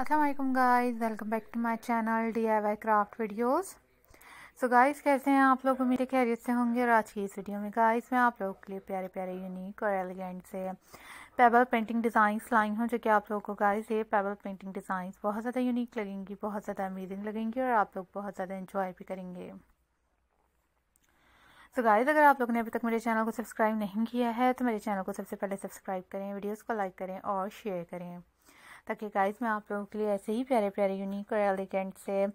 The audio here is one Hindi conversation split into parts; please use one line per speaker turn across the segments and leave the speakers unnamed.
Aslam guys welcome back to my channel D I Y craft videos so guys कैसे हैं आप लोग मेरे खैरियत से होंगे और आज की इस वीडियो में गाइज़ मैं आप लोगों के लिए प्यारे प्यारे यूनिक और एलिगेंट से पेबल पेंटिंग डिज़ाइंस लाई हूँ जो कि आप लोगों को गाइज़ ये पेबल पेंटिंग डिज़ाइंस बहुत ज़्यादा यूनिक लगेंगी बहुत ज़्यादा अमेजिंग लगेंगी और आप लोग बहुत ज़्यादा इन्जॉय भी करेंगे सो गाइज अगर आप लोगों ने अभी तक मेरे चैनल को सब्सक्राइब नहीं किया है तो मेरे चैनल को सबसे पहले सब्सक्राइब करें वीडियोस को लाइक करें और शेयर करें ताकि गाइस मैं आप लोगों के लिए ऐसे ही प्यारे प्यारे यूनिक और एलिगेंट से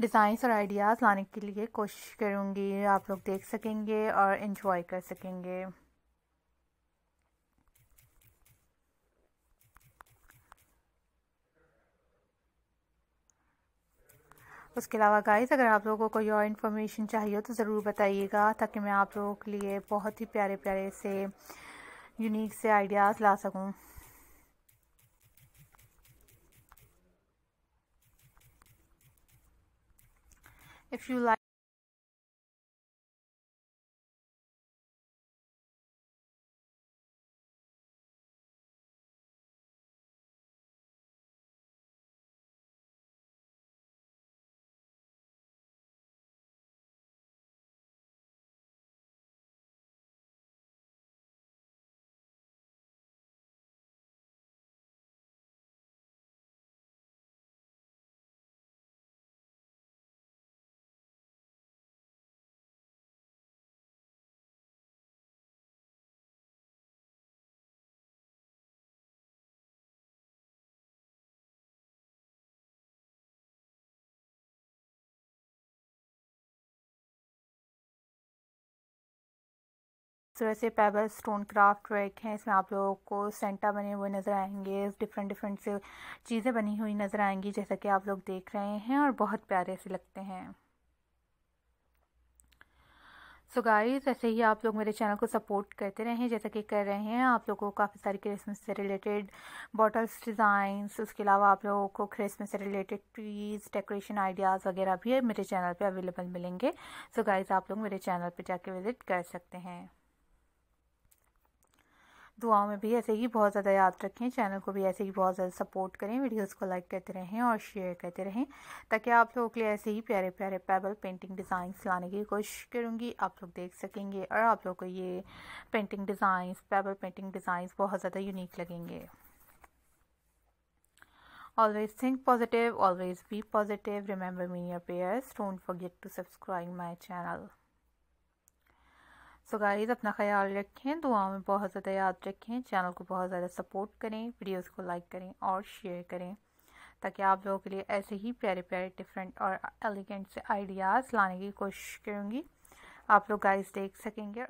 डिज़ाइंस और आइडियाज़ लाने के लिए कोशिश करूँगी आप लोग देख सकेंगे और इन्जॉय कर सकेंगे उसके अलावा गाइस अगर आप लोगों को कोई और इन्फॉर्मेशन चाहिए हो तो ज़रूर बताइएगा ताकि मैं आप लोगों के लिए बहुत ही प्यारे प्यारे से यूनिक से आइडियाज़ ला सकूँ if you like खूबसूरत से पेबल स्टोन क्राफ्ट वर्क है इसमें आप लोगों को सेंटा बने हुए नज़र आएंगे डिफरेंट डिफरेंट से चीज़ें बनी हुई नज़र आएंगी जैसा कि आप लोग देख रहे हैं और बहुत प्यारे से लगते हैं सो so गाइस ऐसे ही आप लोग मेरे चैनल को सपोर्ट करते रहे हैं जैसा कि कर रहे हैं आप लोगों को काफ़ी सारी क्रिसमस से रिलेटेड बॉटल्स डिज़ाइंस उसके अलावा आप लोगों को क्रिसमस से रिलेटेड ट्रीज डेकोरेशन आइडियाज़ वगैरह भी मेरे चैनल पे अवेलेबल मिलेंगे सो so गाइस आप लोग मेरे चैनल पे जाके विज़िट कर सकते हैं दुआओं में भी ऐसे ही बहुत ज़्यादा याद रखें चैनल को भी ऐसे ही बहुत ज़्यादा सपोर्ट करें वीडियोस को लाइक करते रहें और शेयर करते रहें ताकि आप लोगों के लिए ऐसे ही प्यारे प्यारे पेबल पेंटिंग डिज़ाइंस लाने की कोशिश करूँगी आप लोग देख सकेंगे और आप लोगों को ये painting designs pebble painting designs बहुत ज़्यादा यूनिक लगेंगे always think positive always be positive remember me in your prayers don't forget to subscribe my channel so guys अपना ख्याल रखें दुआ में बहुत ज़्यादा याद रखें चैनल को बहुत ज़्यादा सपोर्ट करें वीडियोस को लाइक करें और शेयर करें ताकि आप लोगों के लिए ऐसे ही प्यारे प्यारे डिफरेंट और एलिगेंट से आइडियाज़ लाने की कोशिश करूँगी आप लोग गाइस देख सकेंगे